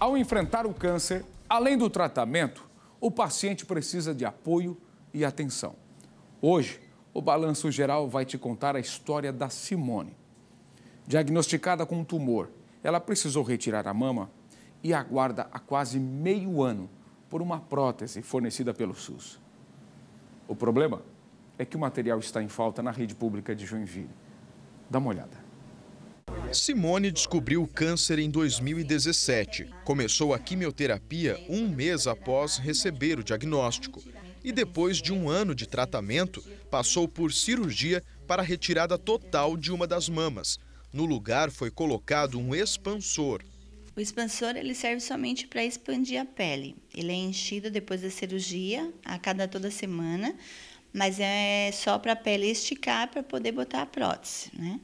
Ao enfrentar o câncer, além do tratamento, o paciente precisa de apoio e atenção. Hoje, o Balanço Geral vai te contar a história da Simone. Diagnosticada com um tumor, ela precisou retirar a mama e aguarda há quase meio ano por uma prótese fornecida pelo SUS. O problema é que o material está em falta na rede pública de Joinville. Dá uma olhada. Simone descobriu o câncer em 2017. Começou a quimioterapia um mês após receber o diagnóstico. E depois de um ano de tratamento, passou por cirurgia para retirada total de uma das mamas. No lugar foi colocado um expansor. O expansor ele serve somente para expandir a pele. Ele é enchido depois da cirurgia, a cada toda semana, mas é só para a pele esticar para poder botar a prótese, né?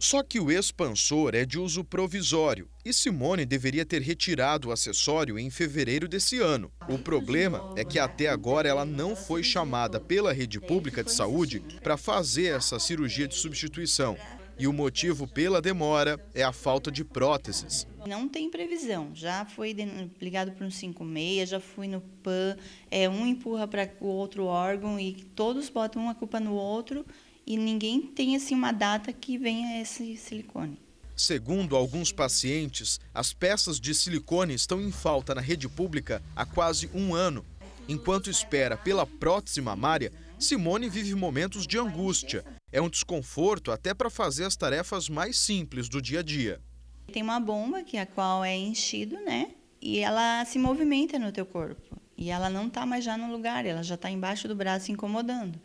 Só que o expansor é de uso provisório e Simone deveria ter retirado o acessório em fevereiro desse ano. O problema é que até agora ela não foi chamada pela rede pública de saúde para fazer essa cirurgia de substituição. E o motivo pela demora é a falta de próteses. Não tem previsão. Já foi ligado para um 56, já fui no PAN, é, um empurra para o outro órgão e todos botam uma culpa no outro e ninguém tem assim uma data que venha esse silicone. Segundo alguns pacientes, as peças de silicone estão em falta na rede pública há quase um ano. Enquanto espera pela próxima mamária, Simone vive momentos de angústia. É um desconforto até para fazer as tarefas mais simples do dia a dia. Tem uma bomba que a qual é enchido, né? E ela se movimenta no teu corpo. E ela não está mais já no lugar, ela já está embaixo do braço incomodando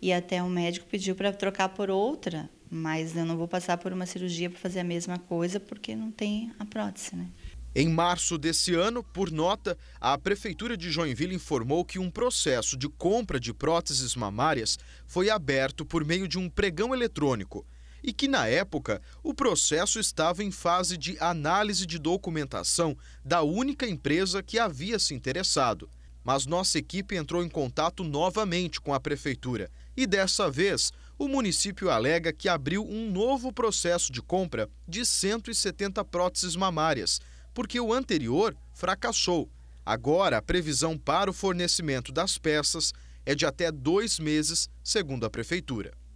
e até um médico pediu para trocar por outra, mas eu não vou passar por uma cirurgia para fazer a mesma coisa porque não tem a prótese, né? Em março desse ano, por nota, a Prefeitura de Joinville informou que um processo de compra de próteses mamárias foi aberto por meio de um pregão eletrônico e que, na época, o processo estava em fase de análise de documentação da única empresa que havia se interessado mas nossa equipe entrou em contato novamente com a prefeitura e dessa vez o município alega que abriu um novo processo de compra de 170 próteses mamárias, porque o anterior fracassou. Agora, a previsão para o fornecimento das peças é de até dois meses, segundo a prefeitura.